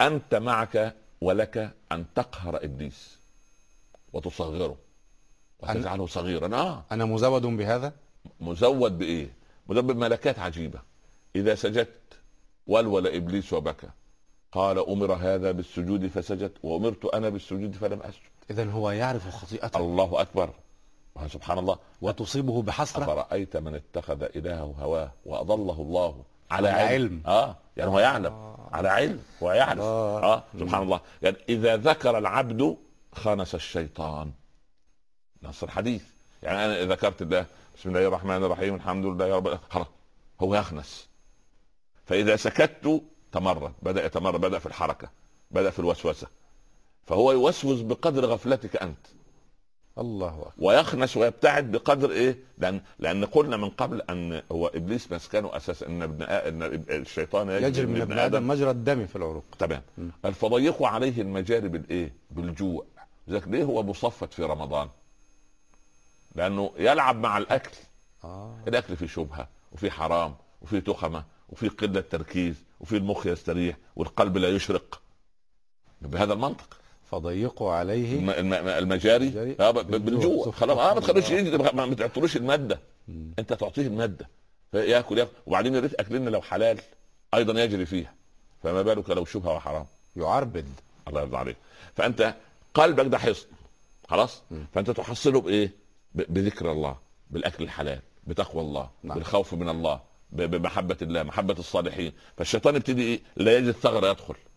انت معك ولك ان تقهر ابليس وتصغره وتجعله صغيرا اه انا مزود بهذا مزود بايه مزود بملكات عجيبه اذا سجدت ولول ابليس وبكى قال امر هذا بالسجود فسجد وامرت انا بالسجود فلم اسجد اذا هو يعرف خطيئته الله اكبر آه، سبحان الله وتصيبه بحسره افرايت من اتخذ الهه هواه واضله الله على علم, علم. اه يعني هو يعلم آه. على علم ويعرف آه. اه سبحان الله يعني اذا ذكر العبد خنس الشيطان نص الحديث يعني انا ذكرت ده بسم الله الرحمن الرحيم الحمد لله يا رب خلاص هو يخنس فاذا سكت تمرد بدا يتمرد بدا في الحركه بدا في الوسوسه فهو يوسوس بقدر غفلتك انت الله أكبر. ويخنس ويبتعد بقدر ايه؟ لان لان قلنا من قبل ان هو ابليس مسكنه اساسا ان ابن ان الشيطان يجري, يجري من, من ابن ادم مجرى الدم في العروق تمام فضيقوا عليه المجاري بالايه؟ بالجوع لذلك ليه هو مصفت في رمضان؟ لانه يلعب مع الاكل آه. الاكل فيه شبهه وفي حرام وفي تخمه وفي قله تركيز وفي المخ يستريح والقلب لا يشرق بهذا المنطق فضيقوا عليه المجاري من بالجوع خلاص اه ما تخلوش ما تعطلوش الماده مم. انت تعطيه الماده فياكل ياكل وبعدين يا ريت اكلنا لو حلال ايضا يجري فيها فما بالك لو شبهه وحرام يعربد الله يرضى عليك فانت قلبك ده حصن خلاص مم. فانت تحصله بايه بذكر الله بالاكل الحلال بتقوى الله نعم. بالخوف من الله بمحبه الله محبه الصالحين فالشيطان يبتدي ايه لا يجد ثغره يدخل